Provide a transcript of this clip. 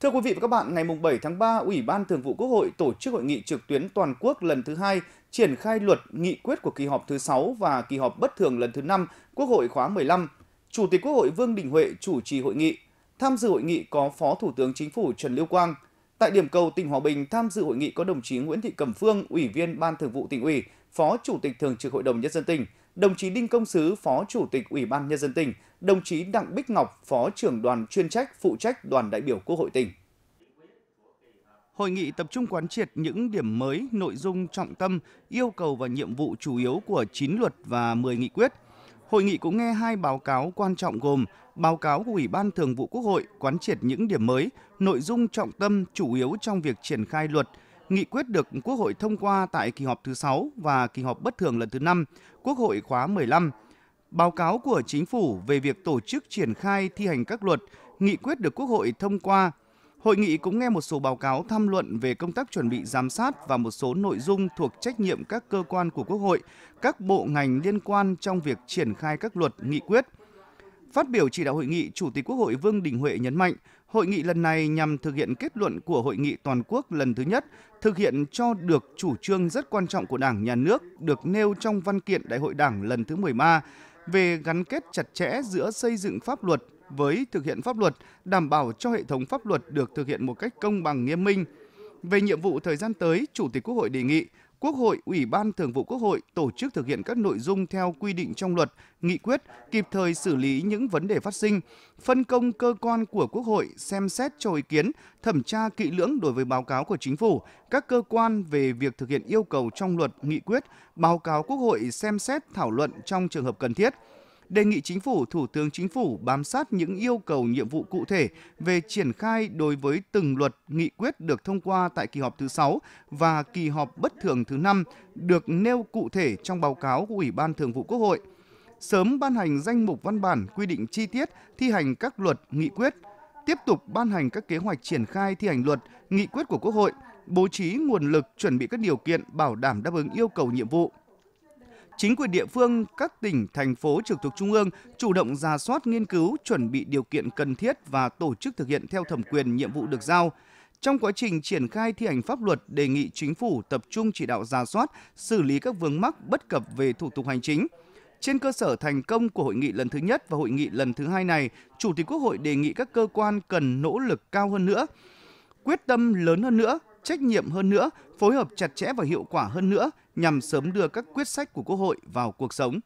Thưa quý vị và các bạn, ngày 7 tháng 3, Ủy ban Thường vụ Quốc hội tổ chức hội nghị trực tuyến toàn quốc lần thứ hai triển khai luật nghị quyết của kỳ họp thứ 6 và kỳ họp bất thường lần thứ 5 Quốc hội khóa 15. Chủ tịch Quốc hội Vương Đình Huệ chủ trì hội nghị. Tham dự hội nghị có Phó Thủ tướng Chính phủ Trần Lưu Quang. Tại điểm cầu tỉnh Hòa Bình, tham dự hội nghị có đồng chí Nguyễn Thị Cẩm Phương, Ủy viên Ban Thường vụ tỉnh ủy, Phó Chủ tịch Thường trực Hội đồng Nhân dân tỉnh, đồng chí Đinh Công Sứ, Phó Chủ tịch Ủy ban Nhân dân tỉnh, đồng chí Đặng Bích Ngọc, Phó trưởng đoàn chuyên trách phụ trách đoàn đại biểu Quốc hội tỉnh. Hội nghị tập trung quán triệt những điểm mới, nội dung trọng tâm, yêu cầu và nhiệm vụ chủ yếu của 9 luật và 10 nghị quyết. Hội nghị cũng nghe hai báo cáo quan trọng gồm báo cáo của Ủy ban Thường vụ Quốc hội quán triệt những điểm mới, nội dung trọng tâm chủ yếu trong việc triển khai luật, nghị quyết được Quốc hội thông qua tại kỳ họp thứ 6 và kỳ họp bất thường lần thứ 5, Quốc hội khóa 15 báo cáo của chính phủ về việc tổ chức triển khai thi hành các luật, nghị quyết được Quốc hội thông qua. Hội nghị cũng nghe một số báo cáo tham luận về công tác chuẩn bị giám sát và một số nội dung thuộc trách nhiệm các cơ quan của Quốc hội, các bộ ngành liên quan trong việc triển khai các luật, nghị quyết. Phát biểu chỉ đạo hội nghị, Chủ tịch Quốc hội Vương Đình Huệ nhấn mạnh, hội nghị lần này nhằm thực hiện kết luận của hội nghị toàn quốc lần thứ nhất, thực hiện cho được chủ trương rất quan trọng của Đảng, Nhà nước được nêu trong văn kiện Đại hội Đảng lần thứ 13, về gắn kết chặt chẽ giữa xây dựng pháp luật với thực hiện pháp luật, đảm bảo cho hệ thống pháp luật được thực hiện một cách công bằng nghiêm minh. Về nhiệm vụ thời gian tới, Chủ tịch Quốc hội đề nghị Quốc hội, Ủy ban Thường vụ Quốc hội tổ chức thực hiện các nội dung theo quy định trong luật, nghị quyết, kịp thời xử lý những vấn đề phát sinh, phân công cơ quan của Quốc hội xem xét cho ý kiến, thẩm tra kỹ lưỡng đối với báo cáo của chính phủ, các cơ quan về việc thực hiện yêu cầu trong luật, nghị quyết, báo cáo Quốc hội xem xét thảo luận trong trường hợp cần thiết đề nghị Chính phủ, Thủ tướng Chính phủ bám sát những yêu cầu nhiệm vụ cụ thể về triển khai đối với từng luật nghị quyết được thông qua tại kỳ họp thứ 6 và kỳ họp bất thường thứ 5 được nêu cụ thể trong báo cáo của Ủy ban Thường vụ Quốc hội. Sớm ban hành danh mục văn bản quy định chi tiết thi hành các luật, nghị quyết, tiếp tục ban hành các kế hoạch triển khai thi hành luật, nghị quyết của Quốc hội, bố trí nguồn lực chuẩn bị các điều kiện bảo đảm đáp ứng yêu cầu nhiệm vụ chính quyền địa phương, các tỉnh, thành phố trực thuộc Trung ương chủ động ra soát nghiên cứu, chuẩn bị điều kiện cần thiết và tổ chức thực hiện theo thẩm quyền nhiệm vụ được giao. Trong quá trình triển khai thi hành pháp luật, đề nghị chính phủ tập trung chỉ đạo ra soát, xử lý các vướng mắc bất cập về thủ tục hành chính, trên cơ sở thành công của hội nghị lần thứ nhất và hội nghị lần thứ hai này, Chủ tịch Quốc hội đề nghị các cơ quan cần nỗ lực cao hơn nữa, quyết tâm lớn hơn nữa, trách nhiệm hơn nữa, phối hợp chặt chẽ và hiệu quả hơn nữa nhằm sớm đưa các quyết sách của Quốc hội vào cuộc sống.